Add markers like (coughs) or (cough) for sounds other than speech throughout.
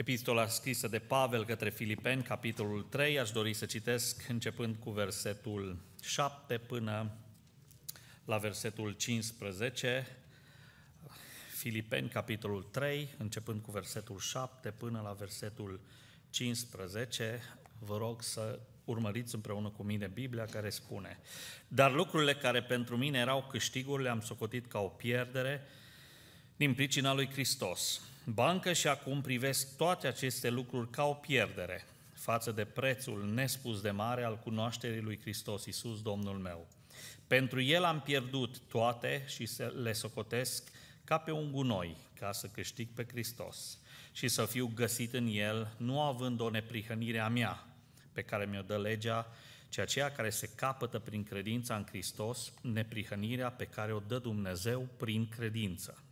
Epistola scrisă de Pavel către Filipeni, capitolul 3, aș dori să citesc începând cu versetul 7 până la versetul 15. Filipeni, capitolul 3, începând cu versetul 7 până la versetul 15. Vă rog să urmăriți împreună cu mine Biblia care spune Dar lucrurile care pentru mine erau câștiguri le-am socotit ca o pierdere din pricina lui Hristos bancă și acum privesc toate aceste lucruri ca o pierdere față de prețul nespus de mare al cunoașterii lui Hristos Iisus, Domnul meu. Pentru El am pierdut toate și le socotesc ca pe un gunoi, ca să câștig pe Hristos și să fiu găsit în El, nu având o neprihănire a mea, pe care mi-o dă legea, ci aceea care se capătă prin credința în Hristos, neprihănirea pe care o dă Dumnezeu prin credință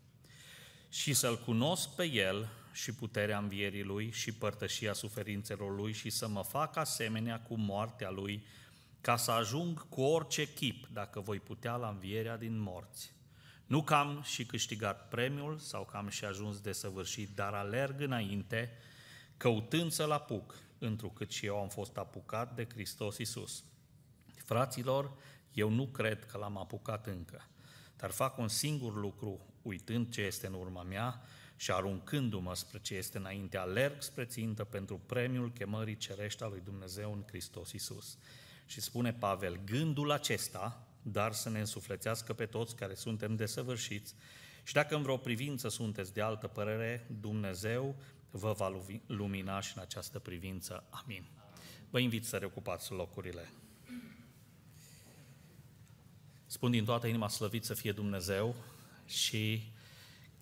și să-L cunosc pe El și puterea învierii Lui și părtășia suferințelor Lui și să mă fac asemenea cu moartea Lui, ca să ajung cu orice chip, dacă voi putea, la învierea din morți. Nu că am și câștigat premiul sau că am și ajuns de săvârșit, dar alerg înainte, căutând să-L apuc, întrucât și eu am fost apucat de Hristos Isus. Fraților, eu nu cred că l-am apucat încă, dar fac un singur lucru, uitând ce este în urma mea și aruncându-mă spre ce este înainte, alerg spre țintă pentru premiul chemării cerești a lui Dumnezeu în Hristos Isus. Și spune Pavel, gândul acesta, dar să ne însuflețească pe toți care suntem desăvârșiți și dacă în vreo privință sunteți de altă părere, Dumnezeu vă va lumina și în această privință. Amin. Vă invit să reocupați locurile. Spun din toată inima slăvit să fie Dumnezeu, și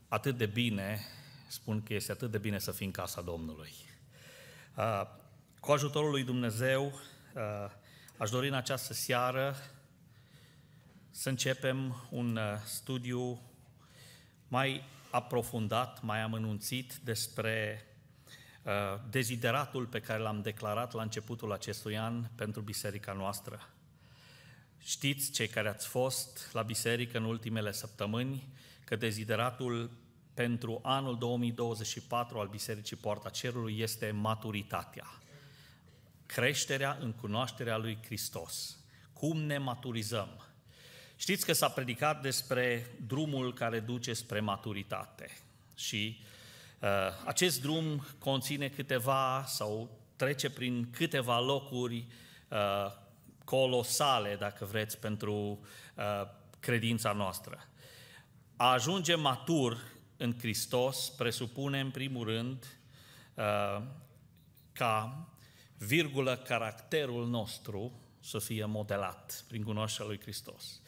atât de bine, spun că este atât de bine să fii în casa Domnului. Cu ajutorul lui Dumnezeu, aș dori în această seară să începem un studiu mai aprofundat, mai amănunțit despre dezideratul pe care l-am declarat la începutul acestui an pentru biserica noastră. Știți, cei care ați fost la biserică în ultimele săptămâni, că dezideratul pentru anul 2024 al Bisericii Poarta Cerului este maturitatea. Creșterea în cunoașterea lui Hristos. Cum ne maturizăm? Știți că s-a predicat despre drumul care duce spre maturitate și uh, acest drum conține câteva sau trece prin câteva locuri uh, colosale, dacă vreți, pentru uh, credința noastră. A ajunge matur în Hristos presupune, în primul rând, uh, ca virgulă caracterul nostru să fie modelat prin cunoașterea lui Hristos.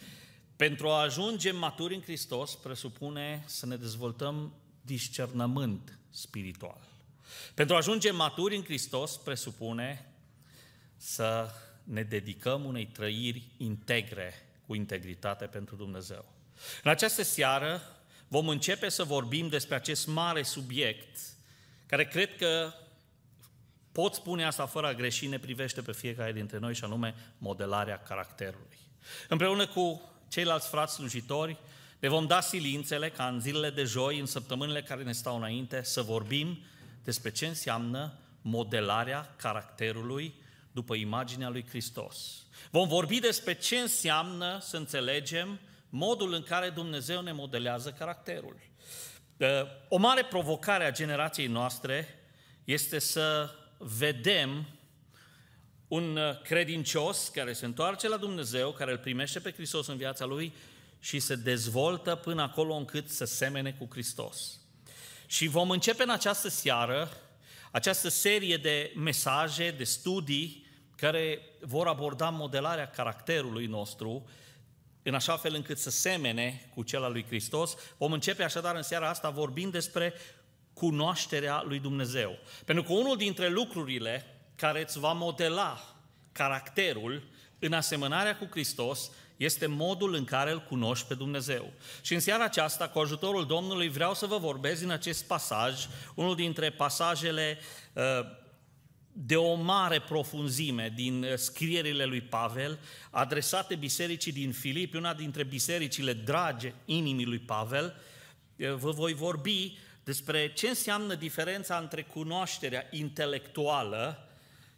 Pentru a ajunge maturi în Hristos presupune să ne dezvoltăm discernământ spiritual. Pentru a ajunge maturi în Hristos presupune să ne dedicăm unei trăiri integre, cu integritate pentru Dumnezeu. În această seară vom începe să vorbim despre acest mare subiect, care cred că pot spune asta fără a greși, ne privește pe fiecare dintre noi și anume modelarea caracterului. Împreună cu ceilalți frați slujitori, le vom da silințele ca în zilele de joi, în săptămânile care ne stau înainte, să vorbim despre ce înseamnă modelarea caracterului după imaginea lui Hristos. Vom vorbi despre ce înseamnă să înțelegem modul în care Dumnezeu ne modelează caracterul. O mare provocare a generației noastre este să vedem un credincios care se întoarce la Dumnezeu, care îl primește pe Hristos în viața lui și se dezvoltă până acolo încât să semene cu Hristos. Și vom începe în această seară această serie de mesaje, de studii care vor aborda modelarea caracterului nostru, în așa fel încât să semene cu cel al lui Hristos. Vom începe așadar în seara asta vorbind despre cunoașterea lui Dumnezeu. Pentru că unul dintre lucrurile care îți va modela caracterul în asemănarea cu Hristos este modul în care îl cunoști pe Dumnezeu. Și în seara aceasta, cu ajutorul Domnului, vreau să vă vorbesc din acest pasaj, unul dintre pasajele uh, de o mare profunzime din uh, scrierile lui Pavel, adresate bisericii din Filip, una dintre bisericile drage inimii lui Pavel, uh, vă voi vorbi despre ce înseamnă diferența între cunoașterea intelectuală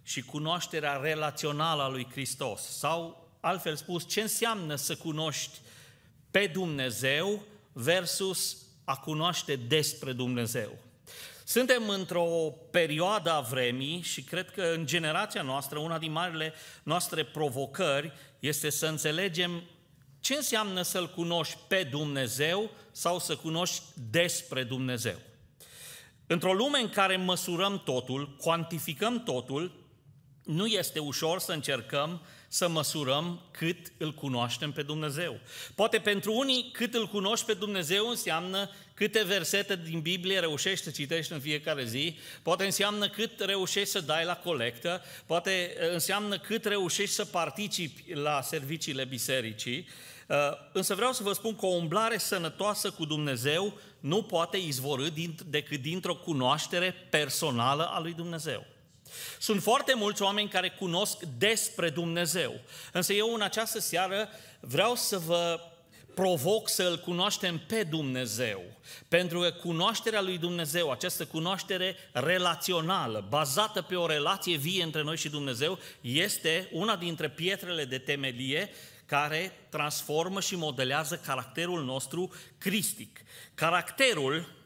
și cunoașterea relațională a lui Hristos. Sau, altfel spus, ce înseamnă să cunoști pe Dumnezeu versus a cunoaște despre Dumnezeu. Suntem într-o perioadă a vremii și cred că în generația noastră una din marile noastre provocări este să înțelegem ce înseamnă să-L cunoști pe Dumnezeu sau să cunoști despre Dumnezeu. Într-o lume în care măsurăm totul, cuantificăm totul, nu este ușor să încercăm să măsurăm cât îl cunoaștem pe Dumnezeu. Poate pentru unii cât îl cunoști pe Dumnezeu înseamnă câte versete din Biblie reușești să citești în fiecare zi, poate înseamnă cât reușești să dai la colectă, poate eh, înseamnă cât reușești să participi la serviciile bisericii, eh, însă vreau să vă spun că o umblare sănătoasă cu Dumnezeu nu poate izvorâ decât dintr-o cunoaștere personală a lui Dumnezeu. Sunt foarte mulți oameni care cunosc despre Dumnezeu, însă eu în această seară vreau să vă provoc să îl cunoaștem pe Dumnezeu. Pentru că cunoașterea lui Dumnezeu, această cunoaștere relațională, bazată pe o relație vie între noi și Dumnezeu, este una dintre pietrele de temelie care transformă și modelează caracterul nostru cristic. Caracterul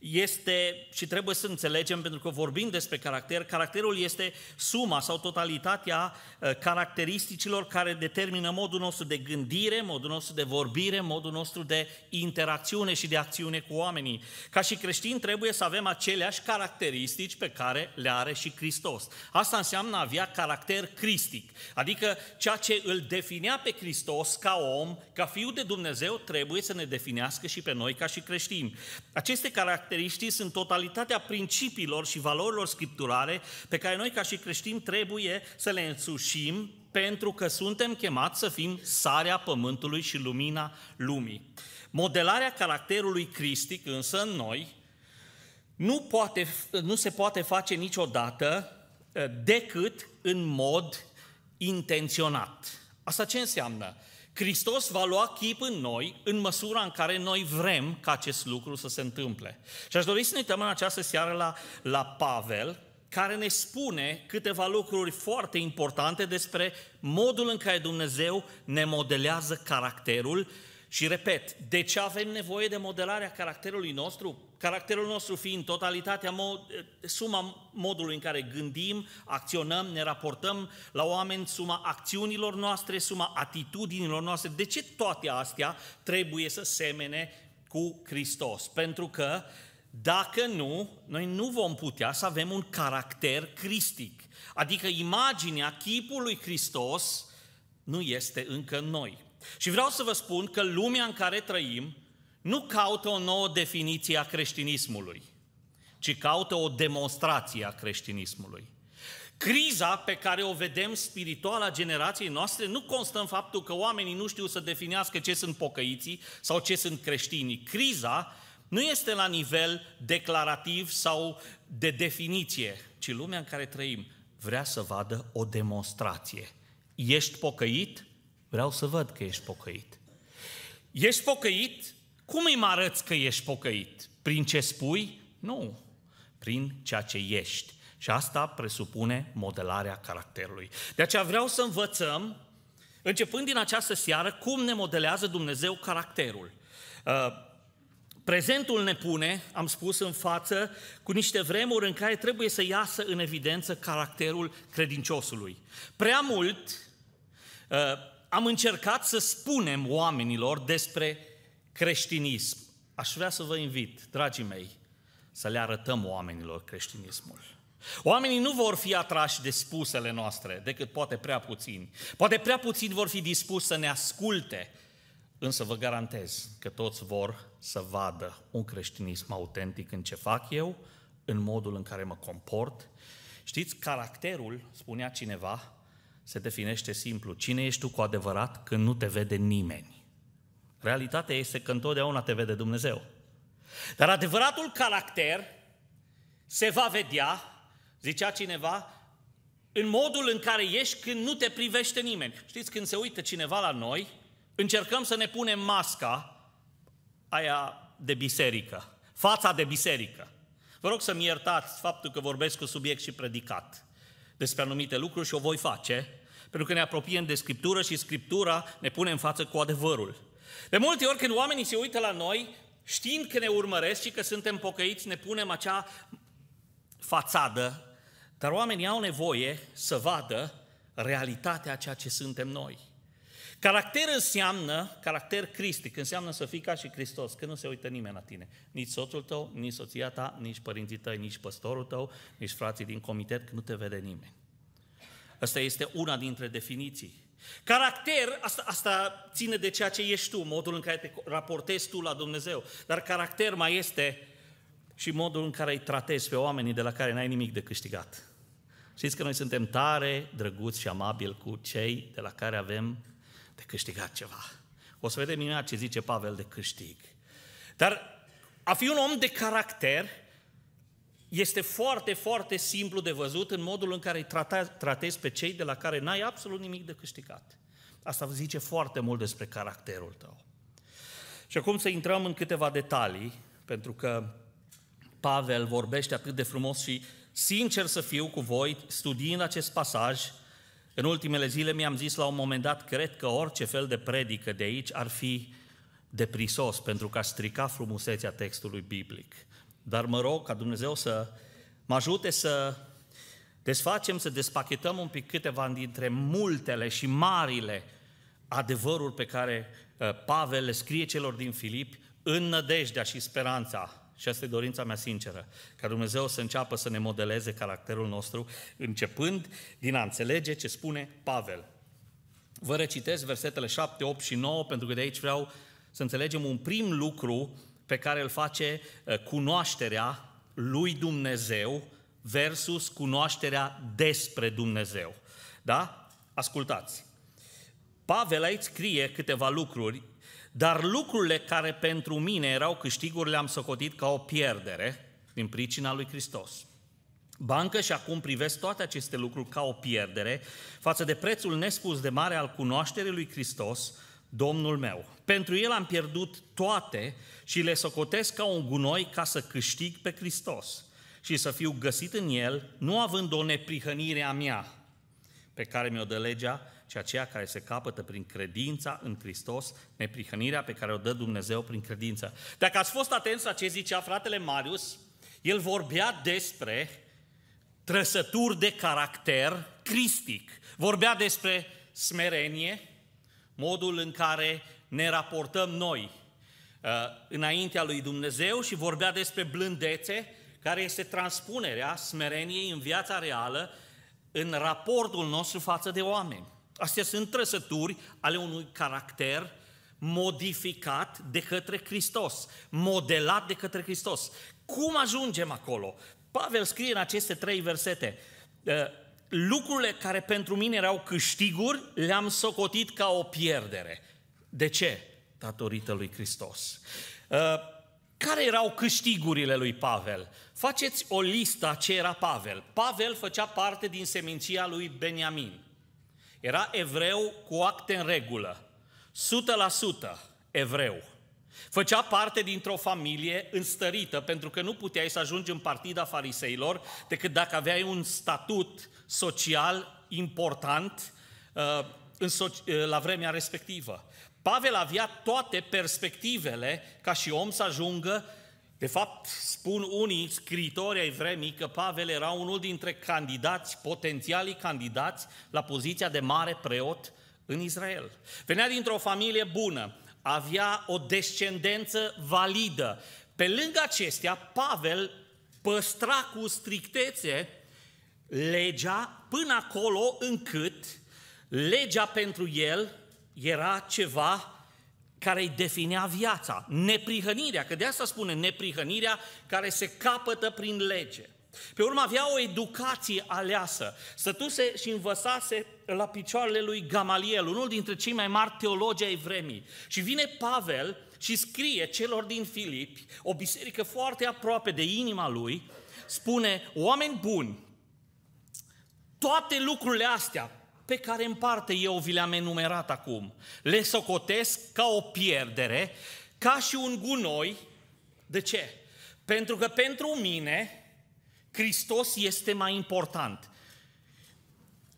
este, și trebuie să înțelegem, pentru că vorbim despre caracter, caracterul este suma sau totalitatea uh, caracteristicilor care determină modul nostru de gândire, modul nostru de vorbire, modul nostru de interacțiune și de acțiune cu oamenii. Ca și creștini trebuie să avem aceleași caracteristici pe care le are și Hristos. Asta înseamnă a avea caracter cristic, adică ceea ce îl definea pe Hristos ca om, ca fiu de Dumnezeu, trebuie să ne definească și pe noi ca și creștini. Aceste caracteristici caracteriștii sunt totalitatea principiilor și valorilor scripturale pe care noi ca și creștini trebuie să le însușim pentru că suntem chemați să fim sarea pământului și lumina lumii. Modelarea caracterului cristic însă în noi nu, poate, nu se poate face niciodată eh, decât în mod intenționat. Asta ce înseamnă? Hristos va lua chip în noi în măsura în care noi vrem ca acest lucru să se întâmple. Și aș dori să ne uităm în această seară la, la Pavel, care ne spune câteva lucruri foarte importante despre modul în care Dumnezeu ne modelează caracterul și repet, de ce avem nevoie de modelarea caracterului nostru? Caracterul nostru fiind totalitatea, mod, suma modului în care gândim, acționăm, ne raportăm la oameni, suma acțiunilor noastre, suma atitudinilor noastre. De ce toate astea trebuie să semene cu Hristos? Pentru că dacă nu, noi nu vom putea să avem un caracter cristic. Adică imaginea, chipului Hristos nu este încă în noi. Și vreau să vă spun că lumea în care trăim nu caută o nouă definiție a creștinismului, ci caută o demonstrație a creștinismului. Criza pe care o vedem spirituală a generației noastre nu constă în faptul că oamenii nu știu să definească ce sunt pocăiții sau ce sunt creștinii. Criza nu este la nivel declarativ sau de definiție, ci lumea în care trăim vrea să vadă o demonstrație. Ești pocăit? Vreau să văd că ești pocăit. Ești pocăit? Cum îmi arăți că ești pocăit? Prin ce spui? Nu. Prin ceea ce ești. Și asta presupune modelarea caracterului. De aceea vreau să învățăm, începând din această seară, cum ne modelează Dumnezeu caracterul. Uh, prezentul ne pune, am spus, în față cu niște vremuri în care trebuie să iasă în evidență caracterul credinciosului. Prea mult uh, am încercat să spunem oamenilor despre creștinism. Aș vrea să vă invit, dragii mei, să le arătăm oamenilor creștinismul. Oamenii nu vor fi atrași de spusele noastre, decât poate prea puțini. Poate prea puțini vor fi dispuși să ne asculte, însă vă garantez că toți vor să vadă un creștinism autentic în ce fac eu, în modul în care mă comport. Știți, caracterul, spunea cineva, se definește simplu. Cine ești tu cu adevărat când nu te vede nimeni? Realitatea este că întotdeauna te vede Dumnezeu. Dar adevăratul caracter se va vedea, zicea cineva, în modul în care ești când nu te privește nimeni. Știți, când se uită cineva la noi, încercăm să ne punem masca aia de biserică, fața de biserică. Vă rog să-mi iertați faptul că vorbesc cu subiect și predicat despre anumite lucruri și o voi face, pentru că ne apropiem de Scriptură și Scriptura ne pune în față cu adevărul. De multe ori când oamenii se uită la noi, știind că ne urmăresc și că suntem pocăiți, ne punem acea fațadă, dar oamenii au nevoie să vadă realitatea ceea ce suntem noi. Caracter înseamnă, caracter cristic, înseamnă să fii ca și Hristos, că nu se uită nimeni la tine. Nici soțul tău, nici soția ta, nici părinții tăi, nici păstorul tău, nici frații din comitet, că nu te vede nimeni. Asta este una dintre definiții. Caracter, asta, asta ține de ceea ce ești tu, modul în care te raportezi tu la Dumnezeu. Dar caracter mai este și modul în care îi tratezi pe oamenii de la care n-ai nimic de câștigat. Știți că noi suntem tare, drăguți și amabili cu cei de la care avem de câștigat ceva. O să vedem imediat ce zice Pavel de câștig. Dar a fi un om de caracter este foarte, foarte simplu de văzut în modul în care îi tratezi pe cei de la care n-ai absolut nimic de câștigat. Asta vă zice foarte mult despre caracterul tău. Și acum să intrăm în câteva detalii, pentru că Pavel vorbește atât de frumos și sincer să fiu cu voi, studiind acest pasaj, în ultimele zile mi-am zis la un moment dat, cred că orice fel de predică de aici ar fi deprisos, pentru că a strica frumusețea textului biblic. Dar mă rog ca Dumnezeu să mă ajute să desfacem, să despachetăm un pic câteva dintre multele și marile adevăruri pe care ă, Pavel le scrie celor din Filip în nădejdea și speranța. Și asta e dorința mea sinceră, ca Dumnezeu să înceapă să ne modeleze caracterul nostru, începând din a înțelege ce spune Pavel. Vă recitesc versetele 7, 8 și 9, pentru că de aici vreau să înțelegem un prim lucru pe care îl face uh, cunoașterea lui Dumnezeu versus cunoașterea despre Dumnezeu. Da? Ascultați. Pavel aici scrie câteva lucruri, dar lucrurile care pentru mine erau câștiguri le-am socotit ca o pierdere din pricina lui Hristos. Bancă și acum privesc toate aceste lucruri ca o pierdere față de prețul nespus de mare al cunoașterii lui Hristos, Domnul meu. Pentru el am pierdut toate și le socotesc ca un gunoi ca să câștig pe Hristos și să fiu găsit în el, nu având o neprihănire a mea, pe care mi-o dă legea, ci aceea care se capătă prin credința în Hristos, neprihănirea pe care o dă Dumnezeu prin credință. Dacă ați fost atenți la ce zicea fratele Marius, el vorbea despre trăsături de caracter cristic, vorbea despre smerenie, modul în care ne raportăm noi uh, înaintea lui Dumnezeu și vorbea despre blândețe, care este transpunerea smereniei în viața reală, în raportul nostru față de oameni. Astea sunt trăsături ale unui caracter modificat de către Hristos, modelat de către Hristos. Cum ajungem acolo? Pavel scrie în aceste trei versete, uh, lucrurile care pentru mine erau câștiguri, le-am socotit ca o pierdere. De ce? Datorită lui Hristos. Uh, care erau câștigurile lui Pavel? Faceți o listă a ce era Pavel. Pavel făcea parte din seminția lui Beniamin. Era evreu cu acte în regulă. 100% evreu. Făcea parte dintr-o familie înstărită, pentru că nu puteai să ajungi în partida fariseilor decât dacă aveai un statut social important uh, uh, la vremea respectivă. Pavel avea toate perspectivele ca și om să ajungă de fapt, spun unii scritori ai vremii că Pavel era unul dintre candidați, potențialii candidați la poziția de mare preot în Israel. Venea dintr-o familie bună, avea o descendență validă. Pe lângă acestea, Pavel păstra cu strictețe legea până acolo încât legea pentru el era ceva care îi definea viața, neprihănirea, că de asta spune neprihănirea care se capătă prin lege. Pe urmă avea o educație aleasă. Stătuse și învățase la picioarele lui Gamaliel, unul dintre cei mai mari teologi ai vremii. Și vine Pavel și scrie celor din Filip, o biserică foarte aproape de inima lui, spune, oameni buni, toate lucrurile astea pe care în parte eu vi le-am enumerat acum, le socotesc ca o pierdere, ca și un gunoi. De ce? Pentru că pentru mine Hristos este mai important.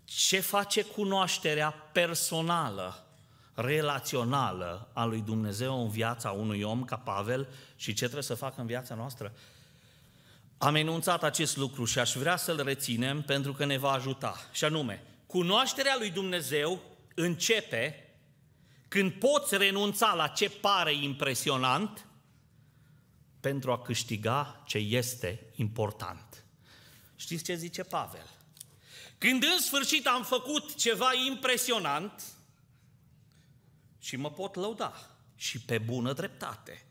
Ce face cunoașterea personală, relațională a lui Dumnezeu în viața unui om ca Pavel și ce trebuie să facă în viața noastră? am enunțat acest lucru și aș vrea să-l reținem pentru că ne va ajuta. Și anume, cunoașterea lui Dumnezeu începe când poți renunța la ce pare impresionant pentru a câștiga ce este important. Știți ce zice Pavel? Când în sfârșit am făcut ceva impresionant și mă pot lăuda și pe bună dreptate.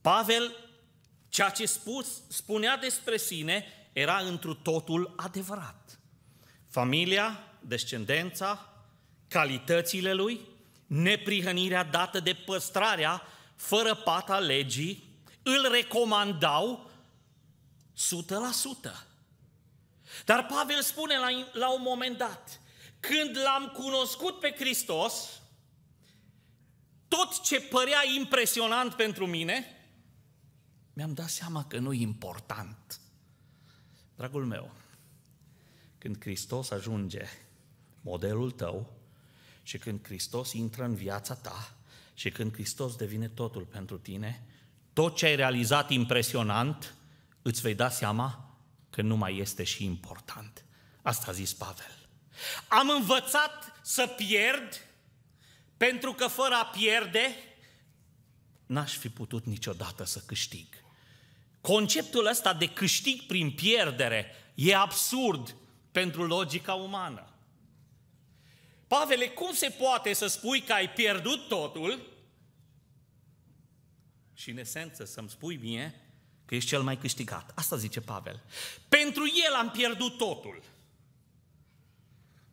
Pavel Ceea ce spus, spunea despre sine era întru totul adevărat. Familia, descendența, calitățile lui, neprihănirea dată de păstrarea fără pata legii, îl recomandau 100%. Dar Pavel spune la, la un moment dat, când l-am cunoscut pe Hristos, tot ce părea impresionant pentru mine, mi-am dat seama că nu e important. Dragul meu, când Hristos ajunge modelul tău și când Hristos intră în viața ta și când Hristos devine totul pentru tine, tot ce ai realizat impresionant, îți vei da seama că nu mai este și important. Asta a zis Pavel. Am învățat să pierd, pentru că fără a pierde, n-aș fi putut niciodată să câștig. Conceptul ăsta de câștig prin pierdere e absurd pentru logica umană. Pavele, cum se poate să spui că ai pierdut totul și în esență să-mi spui mie că ești cel mai câștigat? Asta zice Pavel. Pentru el am pierdut totul.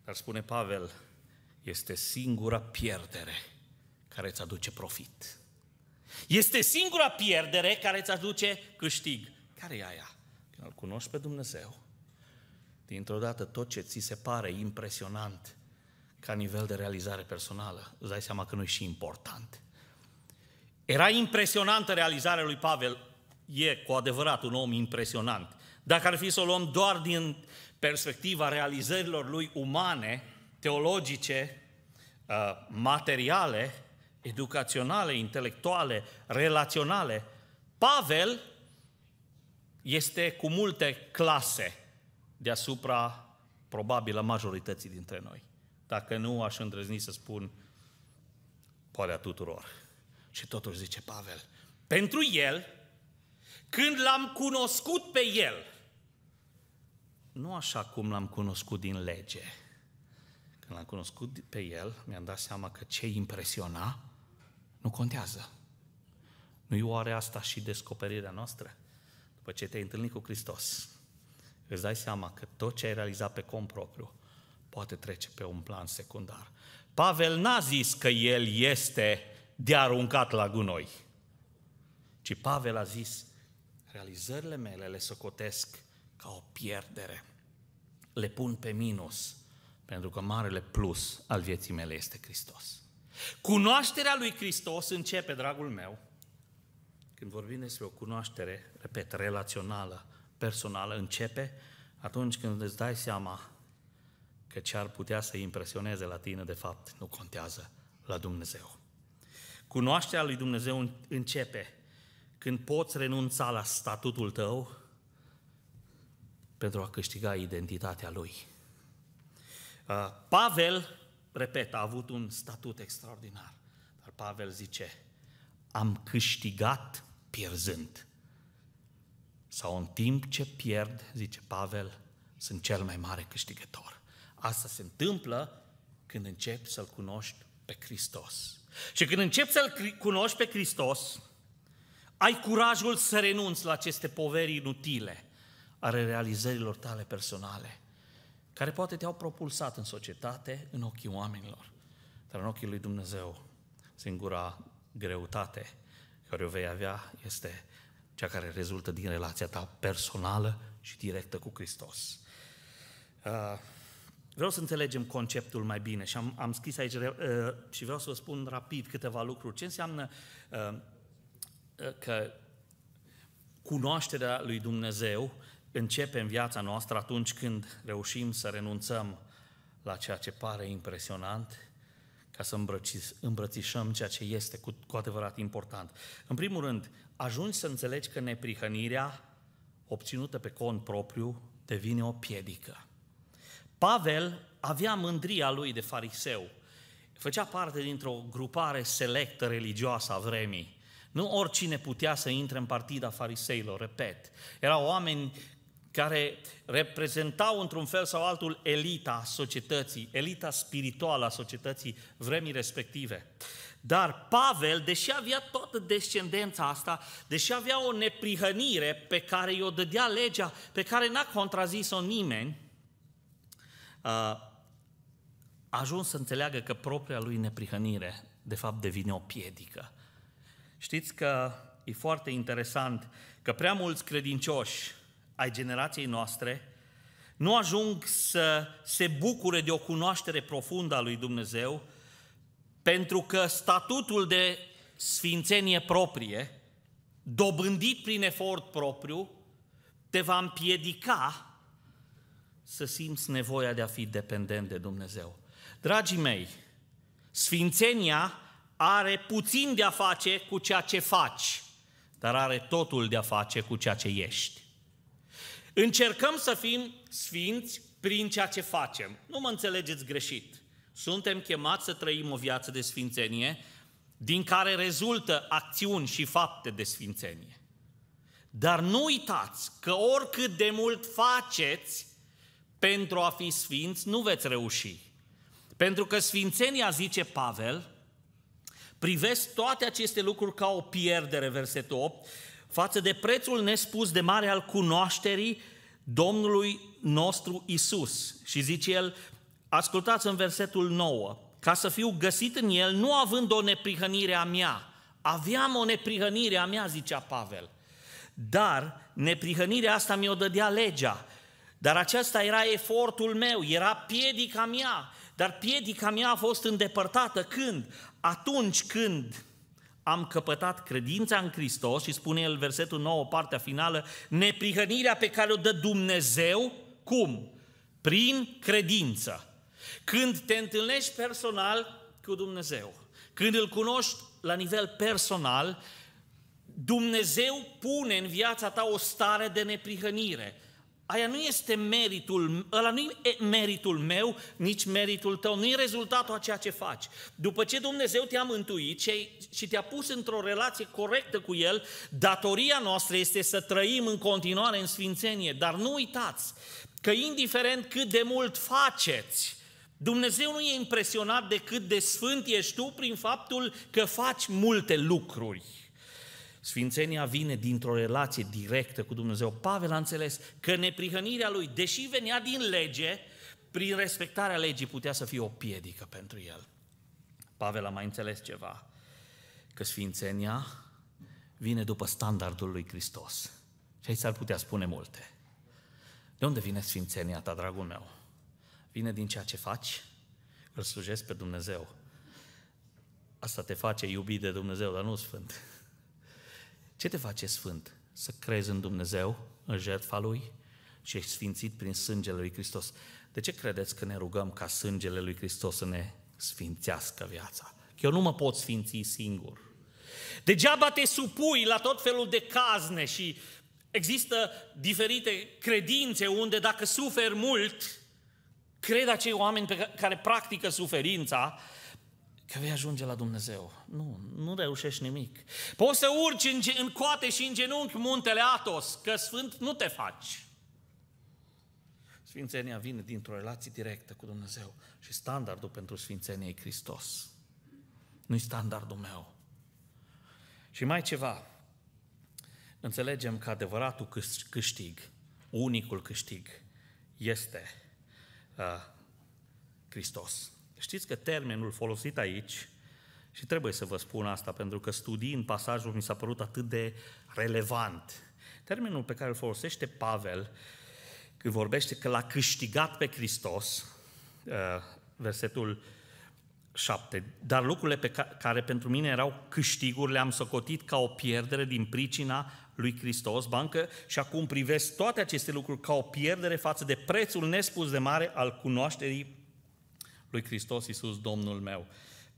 Dar spune Pavel, este singura pierdere care îți aduce profit. Este singura pierdere care îți aduce câștig. Care e aia? Când îl cunoști pe Dumnezeu, dintr-o dată tot ce ți se pare impresionant ca nivel de realizare personală, îți dai seama că nu e și important. Era impresionantă realizarea lui Pavel, e cu adevărat un om impresionant. Dacă ar fi să o luăm doar din perspectiva realizărilor lui umane, teologice, uh, materiale, educaționale, intelectuale, relaționale. Pavel este cu multe clase deasupra probabil a majorității dintre noi. Dacă nu, aș îndrăzni să spun poate a tuturor. Și totuși zice Pavel, pentru el, când l-am cunoscut pe el, nu așa cum l-am cunoscut din lege. Când l-am cunoscut pe el, mi-am dat seama că ce impresiona nu contează. Nu-i oare asta și descoperirea noastră? După ce te-ai întâlnit cu Hristos, îți dai seama că tot ce ai realizat pe cont propriu poate trece pe un plan secundar. Pavel n-a zis că el este de aruncat la gunoi, ci Pavel a zis, realizările mele le socotesc ca o pierdere, le pun pe minus, pentru că marele plus al vieții mele este Hristos. Cunoașterea lui Hristos începe, dragul meu, când vorbim despre o cunoaștere, repet, relațională, personală, începe atunci când îți dai seama că ce ar putea să impresioneze la tine, de fapt, nu contează la Dumnezeu. Cunoașterea lui Dumnezeu începe când poți renunța la statutul tău pentru a câștiga identitatea lui. Uh, Pavel repet, a avut un statut extraordinar. Dar Pavel zice, am câștigat pierzând. Sau în timp ce pierd, zice Pavel, sunt cel mai mare câștigător. Asta se întâmplă când începi să-L cunoști pe Hristos. Și când începi să-L cunoști pe Hristos, ai curajul să renunți la aceste poveri inutile ale realizărilor tale personale care poate te-au propulsat în societate, în ochii oamenilor, dar în ochii lui Dumnezeu, singura greutate care o vei avea este cea care rezultă din relația ta personală și directă cu Hristos. Uh, vreau să înțelegem conceptul mai bine și am, am scris aici uh, și vreau să vă spun rapid câteva lucruri. Ce înseamnă uh, uh că cunoașterea lui Dumnezeu începe în viața noastră atunci când reușim să renunțăm la ceea ce pare impresionant ca să îmbrățișăm ceea ce este cu, cu adevărat important. În primul rând, ajungi să înțelegi că neprihănirea obținută pe cont propriu devine o piedică. Pavel avea mândria lui de fariseu. Făcea parte dintr-o grupare selectă religioasă a vremii. Nu oricine putea să intre în partida fariseilor, repet. Erau oameni care reprezentau într-un fel sau altul elita societății, elita spirituală a societății vremii respective. Dar Pavel, deși avea toată descendența asta, deși avea o neprihănire pe care i-o dădea legea, pe care n-a contrazis-o nimeni, a ajuns să înțeleagă că propria lui neprihănire, de fapt, devine o piedică. Știți că e foarte interesant că prea mulți credincioși ai generației noastre nu ajung să se bucure de o cunoaștere profundă a lui Dumnezeu, pentru că statutul de sfințenie proprie, dobândit prin efort propriu, te va împiedica să simți nevoia de a fi dependent de Dumnezeu. Dragii mei, sfințenia are puțin de a face cu ceea ce faci, dar are totul de a face cu ceea ce ești. Încercăm să fim sfinți prin ceea ce facem. Nu mă înțelegeți greșit. Suntem chemați să trăim o viață de sfințenie din care rezultă acțiuni și fapte de sfințenie. Dar nu uitați că oricât de mult faceți pentru a fi sfinți, nu veți reuși. Pentru că sfințenia, zice Pavel, privesc toate aceste lucruri ca o pierdere, versetul 8, față de prețul nespus de mare al cunoașterii Domnului nostru Isus. Și zice el, ascultați în versetul 9, ca să fiu găsit în el, nu având o neprihănire a mea. Aveam o neprihănire a mea, zicea Pavel. Dar neprihănirea asta mi-o dădea legea. Dar acesta era efortul meu, era piedica mea. Dar piedica mea a fost îndepărtată când? Atunci când am căpătat credința în Hristos și spune el versetul 9, partea finală, neprihănirea pe care o dă Dumnezeu, cum? Prin credință. Când te întâlnești personal cu Dumnezeu, când îl cunoști la nivel personal, Dumnezeu pune în viața ta o stare de neprihănire. Aia nu este meritul, ăla nu e meritul meu, nici meritul tău, nu e rezultatul a ceea ce faci. După ce Dumnezeu te-a mântuit și te-a pus într-o relație corectă cu El, datoria noastră este să trăim în continuare în sfințenie. Dar nu uitați că indiferent cât de mult faceți, Dumnezeu nu e impresionat de cât de sfânt ești tu prin faptul că faci multe lucruri. Sfințenia vine dintr-o relație directă cu Dumnezeu. Pavel a înțeles că neprihănirea lui, deși venea din lege, prin respectarea legii putea să fie o piedică pentru el. Pavel a mai înțeles ceva, că sfințenia vine după standardul lui Hristos. Și aici s-ar putea spune multe. De unde vine sfințenia ta, dragul meu? Vine din ceea ce faci, îl slujești pe Dumnezeu. Asta te face iubit de Dumnezeu, dar nu sfânt. Ce te face sfânt? Să crezi în Dumnezeu, în jertfa Lui și ești sfințit prin sângele Lui Hristos. De ce credeți că ne rugăm ca sângele Lui Hristos să ne sfințească viața? Că eu nu mă pot sfinți singur. Degeaba te supui la tot felul de cazne și există diferite credințe unde dacă suferi mult, cred acei oameni pe care practică suferința, că vei ajunge la Dumnezeu. Nu, nu reușești nimic. Poți să urci în, în coate și în genunchi muntele Atos, că sfânt nu te faci. Sfințenia vine dintr-o relație directă cu Dumnezeu și standardul pentru sfințenie e Hristos. Nu-i standardul meu. Și mai ceva, înțelegem că adevăratul câștig, unicul câștig, este uh, Hristos. Știți că termenul folosit aici, și trebuie să vă spun asta pentru că studiind pasajul mi s-a părut atât de relevant. Termenul pe care îl folosește Pavel când vorbește că l-a câștigat pe Hristos, uh, versetul 7. Dar lucrurile pe care pentru mine erau câștiguri le-am socotit ca o pierdere din pricina lui Hristos, bancă, și acum privesc toate aceste lucruri ca o pierdere față de prețul nespus de mare al cunoașterii lui Hristos Iisus, Domnul meu.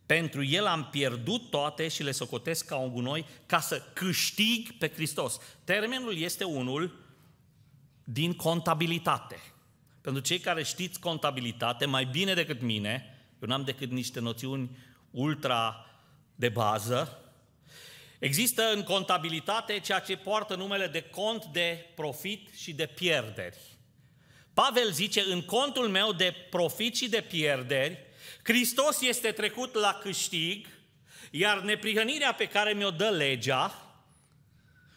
Pentru El am pierdut toate și le socotesc ca un gunoi ca să câștig pe Hristos. Termenul este unul din contabilitate. Pentru cei care știți contabilitate mai bine decât mine, eu n-am decât niște noțiuni ultra de bază, există în contabilitate ceea ce poartă numele de cont de profit și de pierderi. Pavel zice, în contul meu de profit și de pierderi, Hristos este trecut la câștig, iar neprihănirea pe care mi-o dă legea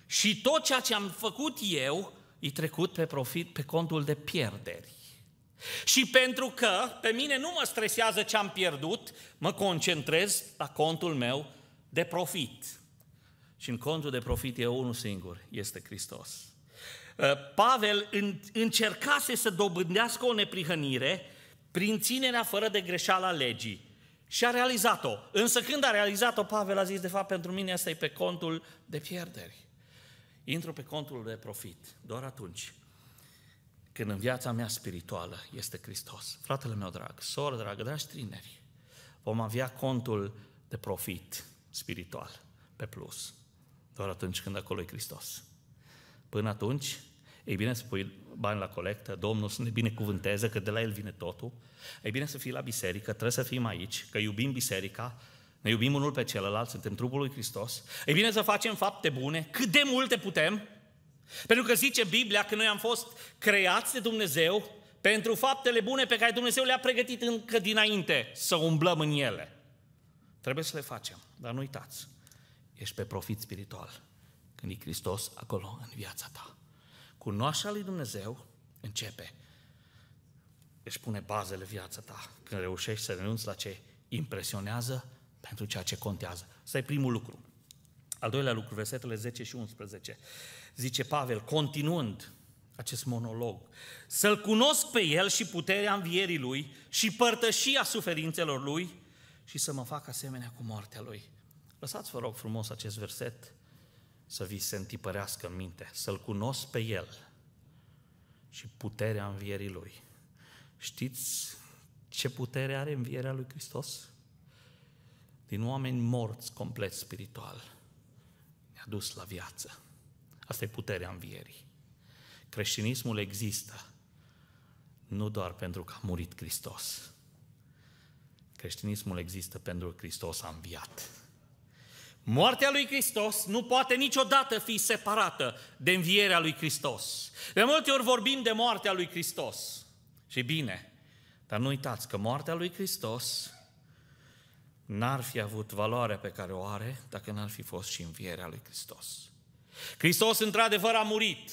și tot ceea ce am făcut eu, e trecut pe profit, pe contul de pierderi. Și pentru că pe mine nu mă stresează ce am pierdut, mă concentrez la contul meu de profit. Și în contul de profit e unul singur, este Hristos. Uh, Pavel încercase să dobândească o neprihănire prin ținerea fără de greșeală a legii. Și a realizat-o. Însă când a realizat-o, Pavel a zis, de fapt, pentru mine asta e pe contul de pierderi. Intru pe contul de profit. Doar atunci când în viața mea spirituală este Hristos. Fratele meu drag, soră dragă, dragi trineri, vom avea contul de profit spiritual pe plus. Doar atunci când acolo e Hristos. Până atunci, e bine să pui bani la colectă, Domnul să ne binecuvânteze, că de la El vine totul. E bine să fii la biserică, trebuie să fim aici, că iubim biserica, ne iubim unul pe celălalt, suntem trupul lui Hristos. E bine să facem fapte bune, cât de multe putem, pentru că zice Biblia că noi am fost creați de Dumnezeu pentru faptele bune pe care Dumnezeu le-a pregătit încă dinainte să umblăm în ele. Trebuie să le facem, dar nu uitați, ești pe profit spiritual când e Hristos acolo în viața ta. Cunoașa lui Dumnezeu începe. Își pune bazele viața ta când reușești să renunți la ce impresionează pentru ceea ce contează. Să e primul lucru. Al doilea lucru, versetele 10 și 11. Zice Pavel, continuând acest monolog, să-L cunosc pe El și puterea învierii Lui și părtășia suferințelor Lui și să mă fac asemenea cu moartea Lui. Lăsați, vă rog frumos, acest verset să vi se întipărească în minte, să-L cunosc pe El și puterea învierii Lui. Știți ce putere are învierea Lui Hristos? Din oameni morți complet spiritual ne-a dus la viață. Asta e puterea învierii. Creștinismul există nu doar pentru că a murit Hristos. Creștinismul există pentru că Hristos a înviat. Moartea lui Hristos nu poate niciodată fi separată de învierea lui Hristos. De multe ori vorbim de moartea lui Hristos. Și bine, dar nu uitați că moartea lui Hristos n-ar fi avut valoarea pe care o are dacă n-ar fi fost și învierea lui Hristos. Hristos într-adevăr a murit,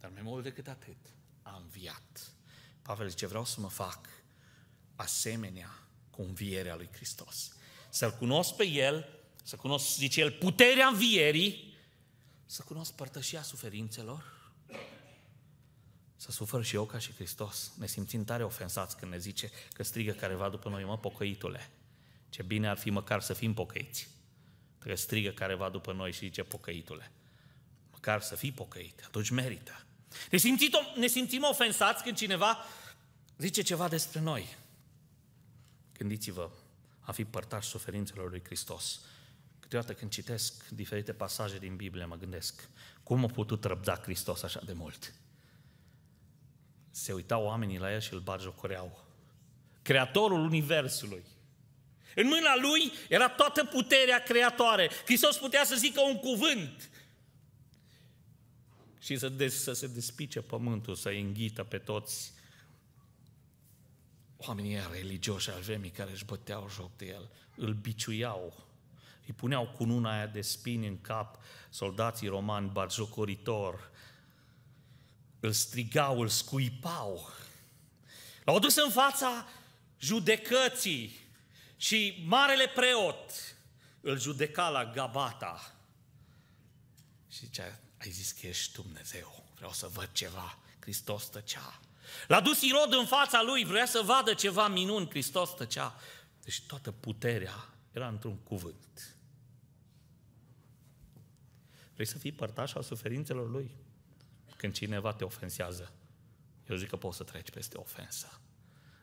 dar mai mult decât atât, a înviat. Pavel zice, vreau să mă fac asemenea cu învierea lui Hristos. Să-L cunosc pe El să cunosc, zice el, puterea învierii, să cunosc părtășia suferințelor, să sufăr și eu ca și Hristos. Ne simțim tare ofensați când ne zice că strigă careva după noi, mă, pocăitule. Ce bine ar fi măcar să fim pocăiți. Că strigă careva după noi și zice, pocăitule, măcar să fii pocăit, atunci merită. Ne simțim, ne simțim ofensați când cineva zice ceva despre noi. Gândiți-vă, a fi părtași suferințelor lui Hristos Câteodată când citesc diferite pasaje din Biblie, mă gândesc, cum a putut răbda Hristos așa de mult? Se uitau oamenii la el și îl barjocoreau. Creatorul Universului. În mâna lui era toată puterea creatoare. Hristos putea să zică un cuvânt și să, des, să se despice pământul, să înghită pe toți oamenii religioși al vremii care își băteau joc de el, îl biciuiau, îi puneau cununa aia de spini în cap soldații romani barjocoritor. Îl strigau, îl scuipau. L-au dus în fața judecății și marele preot îl judeca la Gabata. Și zicea, ai zis că ești Dumnezeu, vreau să văd ceva. Hristos tăcea. L-a dus Irod în fața lui, vrea să vadă ceva minun, Hristos tăcea. Deci toată puterea era într-un cuvânt. Vrei să fii părtaș al suferințelor Lui? Când cineva te ofensează, eu zic că poți să treci peste ofensă.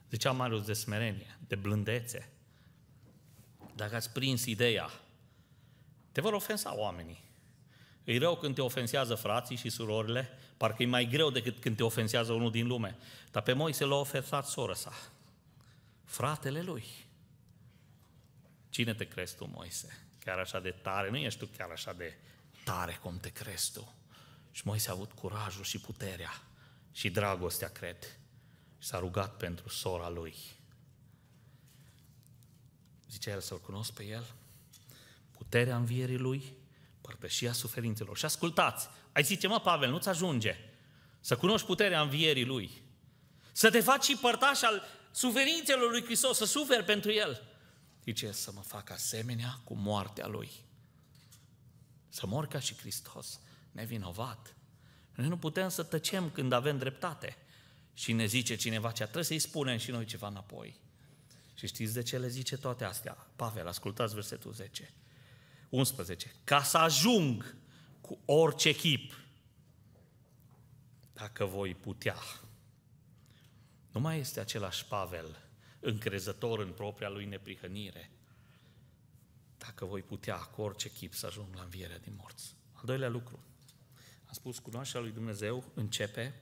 Zicea Marius de smerenie, de blândețe. Dacă ați prins ideea, te vor ofensa oamenii. E rău când te ofensează frații și surorile, parcă e mai greu decât când te ofensează unul din lume. Dar pe Moise l-a ofensat sora sa, fratele lui. Cine te crezi tu, Moise? Chiar așa de tare? Nu ești tu chiar așa de tare cum te crezi tu. Și Moise a avut curajul și puterea și dragostea, cred. Și s-a rugat pentru sora lui. Zice el să-l cunosc pe el, puterea învierii lui, părtășia suferințelor. Și ascultați, ai zice, mă, Pavel, nu-ți ajunge să cunoști puterea învierii lui, să te faci și părtaș al suferințelor lui Hristos, să suferi pentru el. Zice, să mă fac asemenea cu moartea lui. Să mor ca și Hristos, nevinovat. Noi nu putem să tăcem când avem dreptate și ne zice cineva ce trebuie să-i spunem și noi ceva înapoi. Și știți de ce le zice toate astea? Pavel, ascultați versetul 10. 11. Ca să ajung cu orice chip, dacă voi putea. Nu mai este același Pavel încrezător în propria lui neprihănire, dacă voi putea, cu orice chip, să ajung la învierea din morți. Al doilea lucru, am spus, cunoașterea lui Dumnezeu începe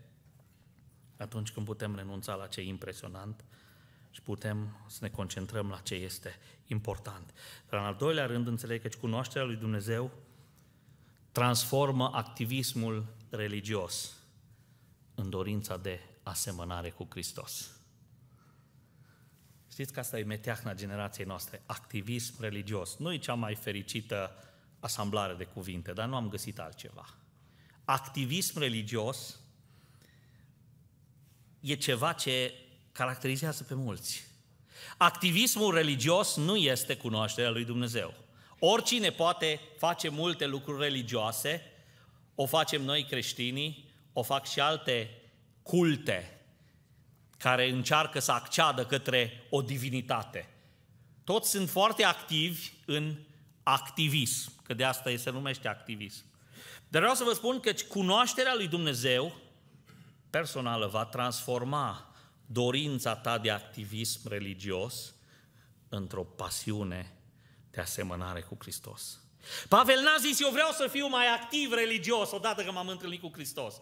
atunci când putem renunța la ce e impresionant și putem să ne concentrăm la ce este important. Dar în al doilea rând înțeleg că cunoașterea lui Dumnezeu transformă activismul religios în dorința de asemănare cu Hristos. Știți că asta e meteahna generației noastre, activism religios. Nu e cea mai fericită asamblare de cuvinte, dar nu am găsit altceva. Activism religios e ceva ce caracterizează pe mulți. Activismul religios nu este cunoașterea lui Dumnezeu. Oricine poate face multe lucruri religioase, o facem noi creștinii, o fac și alte culte care încearcă să acceadă către o divinitate. Toți sunt foarte activi în activism, că de asta se numește activism. Dar vreau să vă spun că cunoașterea lui Dumnezeu personală va transforma dorința ta de activism religios într-o pasiune de asemănare cu Hristos. Pavel n-a zis, eu vreau să fiu mai activ religios odată că m-am întâlnit cu Hristos.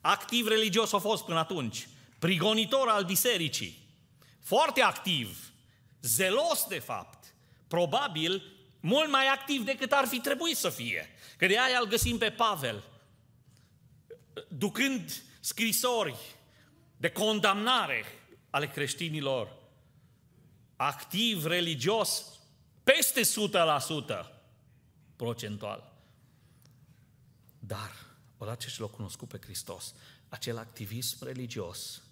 Activ religios a fost până atunci, prigonitor al bisericii, foarte activ, zelos de fapt, probabil mult mai activ decât ar fi trebuit să fie. Că de aia îl găsim pe Pavel, ducând scrisori de condamnare ale creștinilor, activ, religios, peste 100% procentual. Dar, odată ce l-a cunoscut pe Hristos, acel activism religios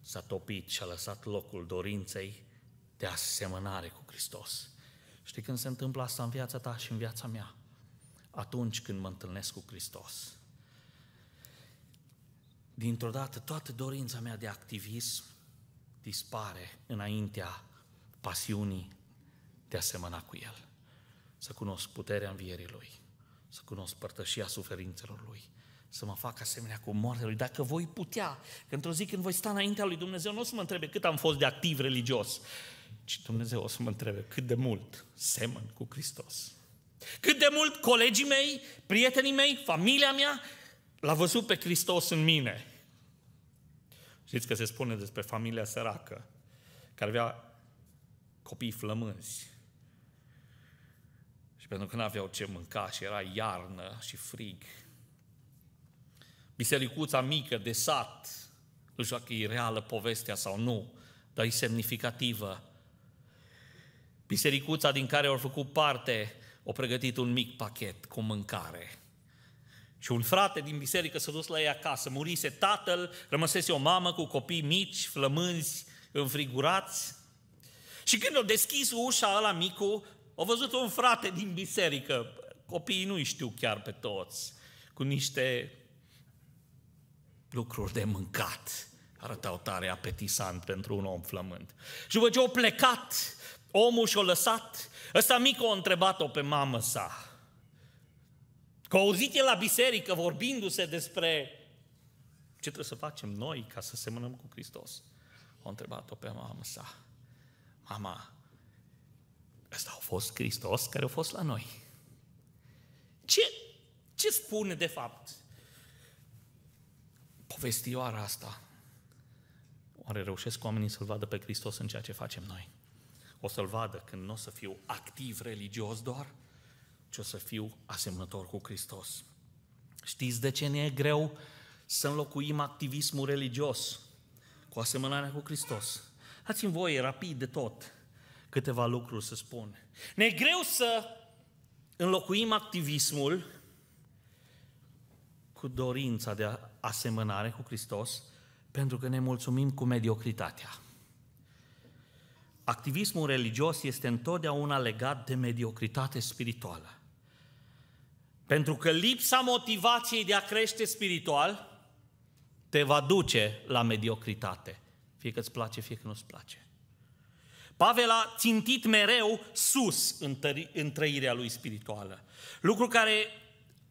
s-a topit și a lăsat locul dorinței de asemănare cu Hristos. Știi când se întâmplă asta în viața ta și în viața mea? Atunci când mă întâlnesc cu Hristos. Dintr-o dată, toată dorința mea de activism dispare înaintea pasiunii de a semăna cu El. Să cunosc puterea învierii Lui, să cunosc părtășia suferințelor Lui, să mă fac asemenea cu moartea lui, dacă voi putea, că într-o zi când voi sta înaintea lui Dumnezeu, nu o să mă întrebe cât am fost de activ religios, ci Dumnezeu o să mă întrebe cât de mult semăn cu Hristos. Cât de mult colegii mei, prietenii mei, familia mea l-a văzut pe Hristos în mine. Știți că se spune despre familia săracă, care avea copii flămânzi. Și pentru că nu aveau ce mânca și era iarnă și frig, bisericuța mică de sat, nu știu dacă e reală povestea sau nu, dar e semnificativă. Bisericuța din care au făcut parte au pregătit un mic pachet cu mâncare. Și un frate din biserică s-a dus la ei acasă, murise tatăl, rămăsese o mamă cu copii mici, flămânzi, înfrigurați. Și când au deschis ușa ăla micu, au văzut un frate din biserică, copiii nu știu chiar pe toți, cu niște lucruri de mâncat. Arătau tare apetisant pentru un om flământ. Și după ce o plecat, omul și-o lăsat, ăsta mic o întrebat-o pe mamă sa. Că auzit el la biserică vorbindu-se despre ce trebuie să facem noi ca să semănăm cu Hristos. A întrebat-o pe mama sa. Mama, ăsta a fost Hristos care a fost la noi. Ce, ce spune de fapt vestioara asta, oare reușesc oamenii să-L vadă pe Hristos în ceea ce facem noi? O să-L vadă când nu o să fiu activ religios doar, ci o să fiu asemănător cu Hristos. Știți de ce ne e greu să înlocuim activismul religios cu asemănarea cu Hristos? Dați-mi voie, rapid de tot, câteva lucruri să spun. Ne e greu să înlocuim activismul cu dorința de asemănare cu Hristos, pentru că ne mulțumim cu mediocritatea. Activismul religios este întotdeauna legat de mediocritate spirituală. Pentru că lipsa motivației de a crește spiritual te va duce la mediocritate. Fie că îți place, fie că nu îți place. Pavel a țintit mereu sus în, tări, în trăirea lui spirituală. Lucru care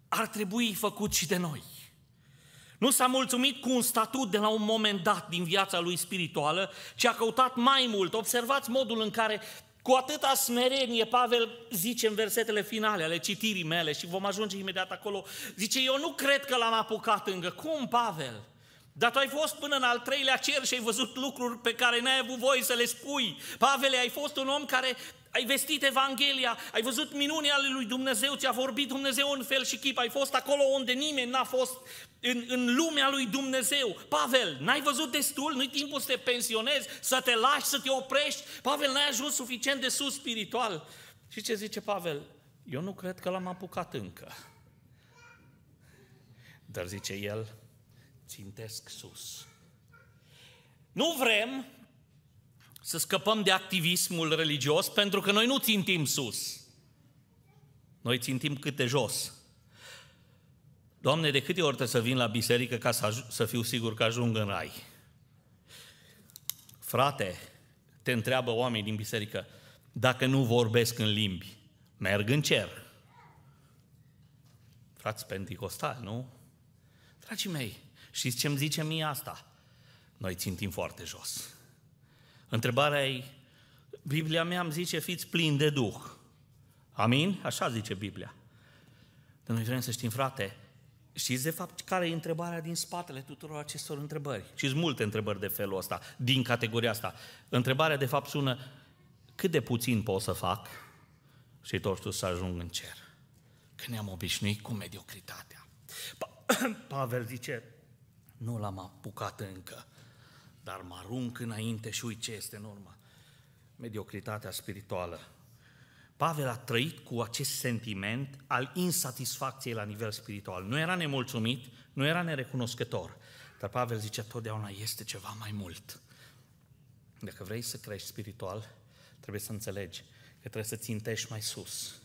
ar trebui făcut și de noi. Nu s-a mulțumit cu un statut de la un moment dat din viața lui spirituală, ci a căutat mai mult. Observați modul în care cu atâta smerenie, Pavel zice în versetele finale ale citirii mele și vom ajunge imediat acolo, zice, eu nu cred că l-am apucat încă. Cum, Pavel? Dar tu ai fost până în al treilea cer și ai văzut lucruri pe care n-ai avut voie să le spui. Pavel, ai fost un om care ai vestit Evanghelia, ai văzut minunea lui Dumnezeu, ți-a vorbit Dumnezeu în fel și chip, ai fost acolo unde nimeni n-a fost în, în lumea lui Dumnezeu. Pavel, n-ai văzut destul? Nu-i timpul să te pensionezi, să te lași, să te oprești. Pavel, n-ai ajuns suficient de sus spiritual. Și ce zice Pavel? Eu nu cred că l-am apucat încă. Dar zice el, țintesc sus. Nu vrem să scăpăm de activismul religios, pentru că noi nu țintim sus. Noi țintim câte jos. Doamne, de câte ori trebuie să vin la biserică ca să, să fiu sigur că ajung în rai? Frate, te întreabă oamenii din biserică, dacă nu vorbesc în limbi, merg în cer. Frați penticostali, nu? Dragii mei, știți ce mi zice mie asta? Noi țintim foarte jos. Întrebarea e, Biblia mea îmi zice, fiți plini de Duh. Amin? Așa zice Biblia. Dar noi vrem să știm, frate, știți de fapt care e întrebarea din spatele tuturor acestor întrebări? Și sunt multe întrebări de felul ăsta, din categoria asta. Întrebarea de fapt sună, cât de puțin pot să fac și totuși să ajung în cer? Că ne-am obișnuit cu mediocritatea. Pa- (coughs) Pavel zice, nu l-am apucat încă dar mă arunc înainte și uite ce este în urmă. Mediocritatea spirituală. Pavel a trăit cu acest sentiment al insatisfacției la nivel spiritual. Nu era nemulțumit, nu era nerecunoscător, dar Pavel zice totdeauna este ceva mai mult. Dacă vrei să crești spiritual, trebuie să înțelegi că trebuie să țintești mai sus.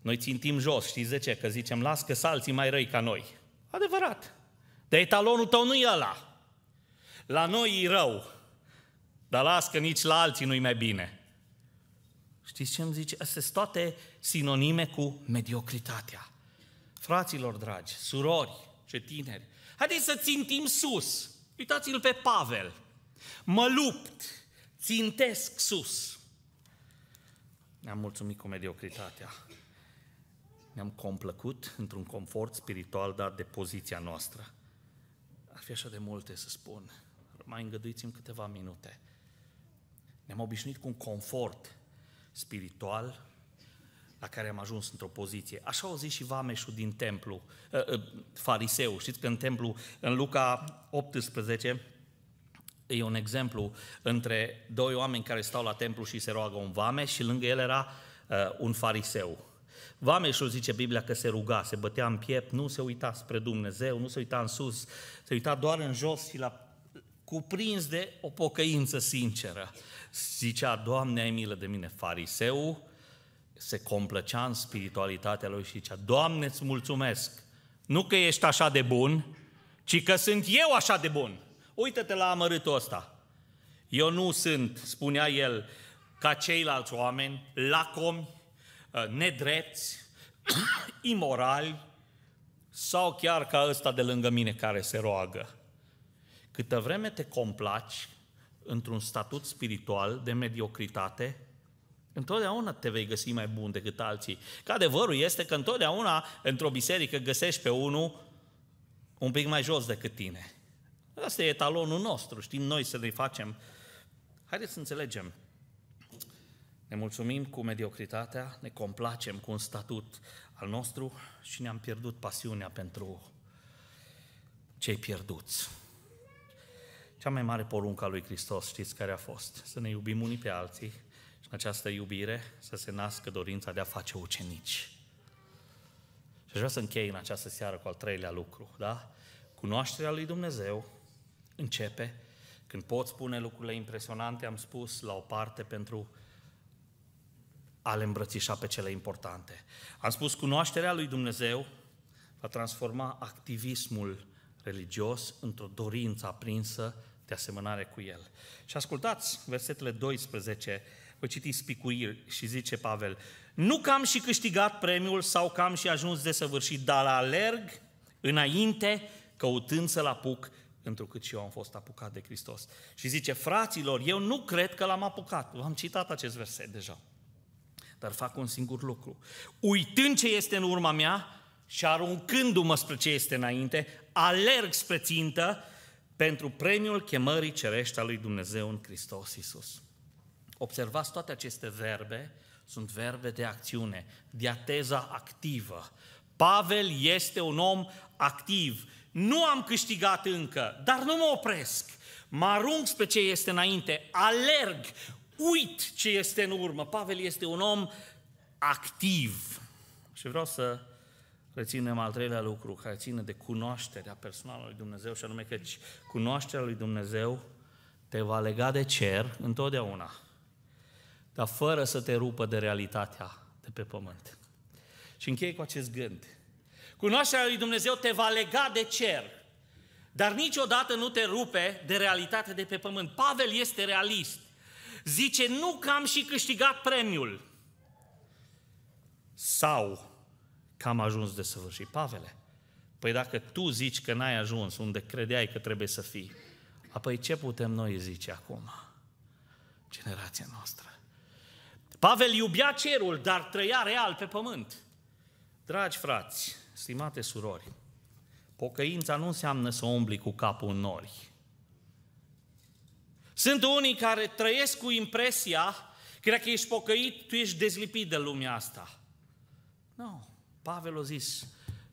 Noi țintim jos, știți de ce? Că zicem, las că salții mai răi ca noi. Adevărat. De etalonul tău nu e ăla. La noi e rău, dar las că nici la alții nu-i mai bine. Știți ce îmi zice? Astea sunt toate sinonime cu mediocritatea. Fraților dragi, surori, ce tineri, haideți să țintim sus. Uitați-l pe Pavel. Mă lupt, țintesc sus. Ne-am mulțumit cu mediocritatea. Ne-am complăcut într-un confort spiritual dat de poziția noastră. Ar fi așa de multe să spun, mai îngăduiți-mi câteva minute. Ne-am obișnuit cu un confort spiritual la care am ajuns într-o poziție. Așa au zis și vameșul din templu, ă, ă, fariseu. Știți că în templu, în Luca 18, e un exemplu între doi oameni care stau la templu și se roagă un vame și lângă el era uh, un fariseu. Vameșul zice Biblia că se ruga, se bătea în piept, nu se uita spre Dumnezeu, nu se uita în sus, se uita doar în jos și la cuprins de o pocăință sinceră. Zicea, Doamne, ai milă de mine, fariseu, se complăcea în spiritualitatea lui și zicea, Doamne, îți mulțumesc, nu că ești așa de bun, ci că sunt eu așa de bun. Uită-te la amărâtul ăsta. Eu nu sunt, spunea el, ca ceilalți oameni, lacomi, ă, nedrepți, (coughs) imorali, sau chiar ca ăsta de lângă mine care se roagă. Câtă vreme te complaci într-un statut spiritual de mediocritate, întotdeauna te vei găsi mai bun decât alții. Că adevărul este că întotdeauna într-o biserică găsești pe unul un pic mai jos decât tine. Asta e etalonul nostru, știm noi să ne facem. Haideți să înțelegem. Ne mulțumim cu mediocritatea, ne complacem cu un statut al nostru și ne-am pierdut pasiunea pentru cei pierduți. Cea mai mare poruncă a lui Hristos, știți care a fost? Să ne iubim unii pe alții și în această iubire să se nască dorința de a face ucenici. Și aș vrea să închei în această seară cu al treilea lucru, da? Cunoașterea lui Dumnezeu începe când poți spune lucrurile impresionante, am spus, la o parte pentru a le îmbrățișa pe cele importante. Am spus, cunoașterea lui Dumnezeu va transforma activismul religios într-o dorință aprinsă de asemănare cu el. Și ascultați versetele 12, voi citiți spicuiri și zice Pavel, nu că am și câștigat premiul sau că am și ajuns de săvârșit, dar alerg înainte căutând să-l apuc întrucât și eu am fost apucat de Hristos. Și zice, fraților, eu nu cred că l-am apucat. V-am citat acest verset deja. Dar fac un singur lucru. Uitând ce este în urma mea și aruncându-mă spre ce este înainte, alerg spre țintă pentru premiul chemării cerești a lui Dumnezeu în Hristos Isus. Observați toate aceste verbe, sunt verbe de acțiune, diateza activă. Pavel este un om activ. Nu am câștigat încă, dar nu mă opresc. Mă arunc pe ce este înainte, alerg, uit ce este în urmă. Pavel este un om activ. Și vreau să reținem al treilea lucru care ține de cunoașterea personală lui Dumnezeu și anume că cunoașterea lui Dumnezeu te va lega de cer întotdeauna, dar fără să te rupă de realitatea de pe pământ. Și închei cu acest gând. Cunoașterea lui Dumnezeu te va lega de cer, dar niciodată nu te rupe de realitatea de pe pământ. Pavel este realist. Zice, nu că am și câștigat premiul. Sau că am ajuns de săvârșit. Pavele, păi dacă tu zici că n-ai ajuns unde credeai că trebuie să fii, apoi ce putem noi zice acum? Generația noastră. Pavel iubea cerul, dar trăia real pe pământ. Dragi frați, stimate surori, pocăința nu înseamnă să umbli cu capul în nori. Sunt unii care trăiesc cu impresia că dacă ești pocăit, tu ești dezlipit de lumea asta. Nu. No. Pavel a zis,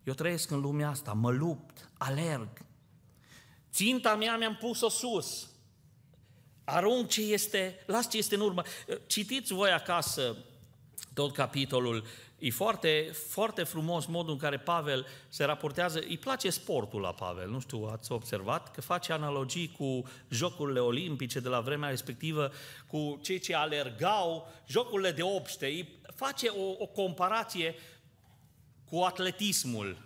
eu trăiesc în lumea asta, mă lupt, alerg. Ținta mea mi-am pus-o sus. Arunc ce este, las ce este în urmă. Citiți voi acasă tot capitolul. E foarte, foarte frumos modul în care Pavel se raportează. Îi place sportul la Pavel, nu știu, ați observat, că face analogii cu jocurile olimpice de la vremea respectivă, cu cei ce alergau, jocurile de obște. Îi face o, o comparație cu atletismul.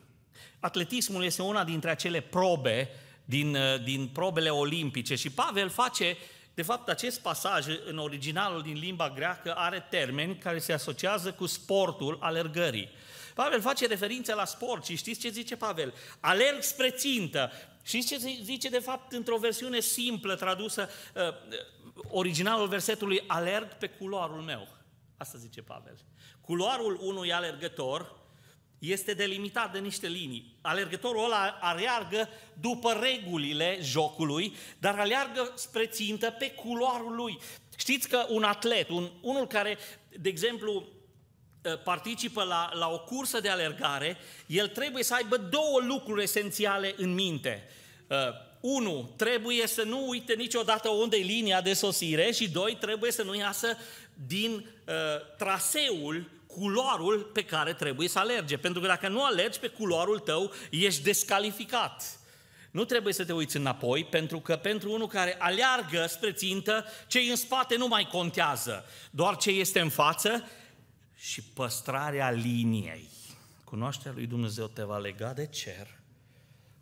Atletismul este una dintre acele probe din, uh, din probele olimpice și Pavel face, de fapt, acest pasaj în originalul din limba greacă are termeni care se asociază cu sportul alergării. Pavel face referință la sport și știți ce zice Pavel? Alerg spre țintă. Știți ce zice de fapt într-o versiune simplă tradusă uh, uh, originalul versetului alerg pe culoarul meu? Asta zice Pavel. Culoarul unui alergător este delimitat de niște linii. Alergătorul ăla aleargă după regulile jocului, dar aleargă spre țintă pe culoarul lui. Știți că un atlet, un, unul care, de exemplu, ă, participă la, la o cursă de alergare, el trebuie să aibă două lucruri esențiale în minte. Uh, unu, trebuie să nu uite niciodată unde e linia de sosire și doi, trebuie să nu iasă din uh, traseul culoarul pe care trebuie să alerge. Pentru că dacă nu alergi pe culoarul tău, ești descalificat. Nu trebuie să te uiți înapoi, pentru că pentru unul care aleargă spre țintă, cei în spate nu mai contează, doar ce este în față și păstrarea liniei. Cunoașterea lui Dumnezeu te va lega de cer,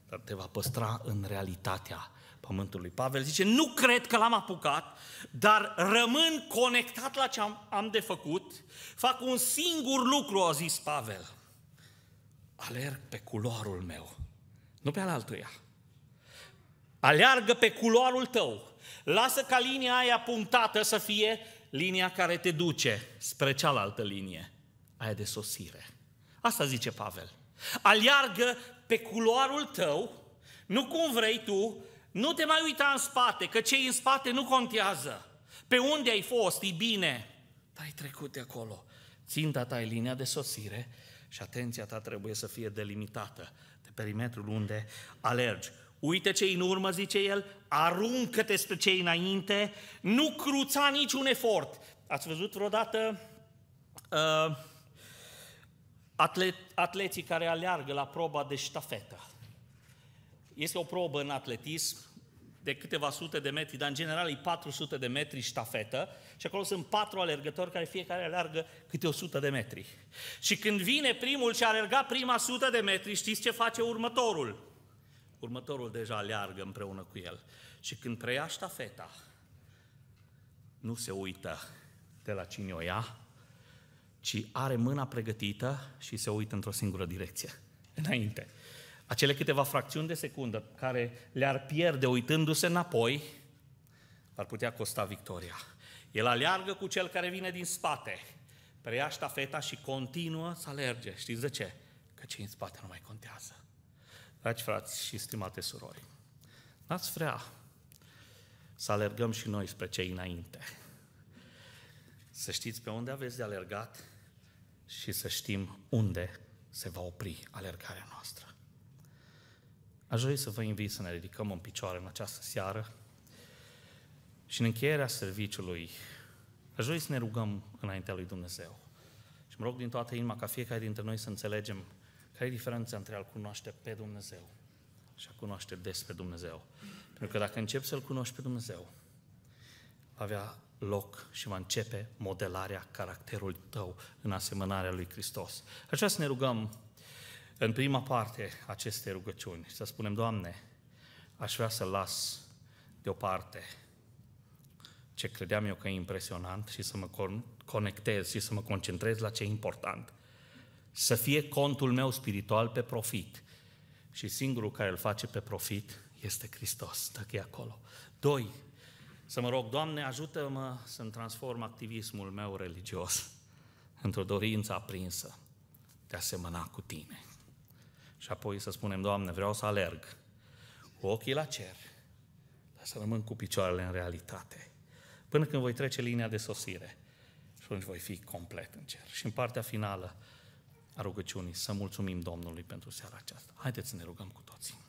dar te va păstra în realitatea pământului. Pavel zice, nu cred că l-am apucat, dar rămân conectat la ce am, am de făcut, fac un singur lucru, a zis Pavel. Alerg pe culoarul meu, nu pe al altuia. Aleargă pe culoarul tău. Lasă ca linia aia punctată să fie linia care te duce spre cealaltă linie, aia de sosire. Asta zice Pavel. Aleargă pe culoarul tău, nu cum vrei tu, nu te mai uita în spate, că cei în spate nu contează. Pe unde ai fost, e bine, dar ai trecut de acolo. Ținta ta e linia de sosire și atenția ta trebuie să fie delimitată de perimetrul unde alergi. Uite cei în urmă, zice el, aruncă-te spre cei înainte, nu cruța niciun efort. Ați văzut vreodată uh, atlet, atleții care aleargă la proba de ștafetă? Este o probă în atletism de câteva sute de metri, dar în general e 400 de metri ștafetă și acolo sunt patru alergători care fiecare alergă câte 100 de metri. Și când vine primul și alergat prima sută de metri, știți ce face următorul? Următorul deja aleargă împreună cu el. Și când preia ștafeta, nu se uită de la cine o ia, ci are mâna pregătită și se uită într-o singură direcție, înainte acele câteva fracțiuni de secundă care le-ar pierde uitându-se înapoi, ar putea costa victoria. El aleargă cu cel care vine din spate, preia ștafeta și continuă să alerge. Știți de ce? Că cei în spate nu mai contează. Dragi frați și stimate surori, n-ați vrea să alergăm și noi spre cei înainte. Să știți pe unde aveți de alergat și să știm unde se va opri alergarea noastră. Aș dori să vă invit să ne ridicăm în picioare în această seară și în încheierea serviciului aș dori să ne rugăm înaintea lui Dumnezeu. Și mă rog din toată inima ca fiecare dintre noi să înțelegem care e diferența între a-L cunoaște pe Dumnezeu și a cunoaște despre Dumnezeu. Pentru că dacă începi să-L cunoști pe Dumnezeu, va avea loc și va începe modelarea caracterului tău în asemănarea lui Hristos. Așa să ne rugăm în prima parte aceste rugăciuni, să spunem, Doamne, aș vrea să las deoparte ce credeam eu că e impresionant și să mă conectez și să mă concentrez la ce e important. Să fie contul meu spiritual pe profit. Și singurul care îl face pe profit este Hristos, dacă e acolo. Doi, să mă rog, Doamne, ajută-mă să-mi transform activismul meu religios într-o dorință aprinsă de a semăna cu Tine. Și apoi să spunem, Doamne, vreau să alerg cu ochii la cer, dar să rămân cu picioarele în realitate. Până când voi trece linia de sosire și atunci voi fi complet în cer. Și în partea finală a rugăciunii să mulțumim Domnului pentru seara aceasta. Haideți să ne rugăm cu toții.